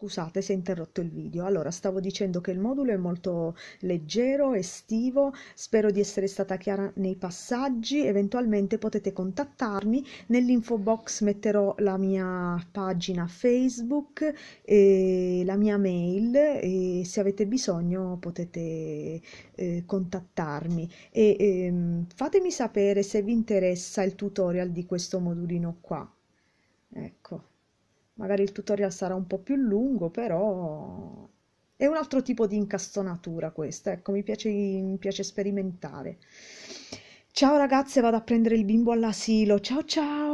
Scusate se è interrotto il video. Allora, stavo dicendo che il modulo è molto leggero, estivo, spero di essere stata chiara nei passaggi, eventualmente potete contattarmi, nell'info box metterò la mia pagina Facebook e la mia mail e se avete bisogno potete eh, contattarmi e ehm, fatemi sapere se vi interessa il tutorial di questo modulino qua. Ecco. Magari il tutorial sarà un po' più lungo, però è un altro tipo di incastonatura questa, ecco, mi piace, mi piace sperimentare. Ciao ragazze, vado a prendere il bimbo all'asilo. Ciao ciao!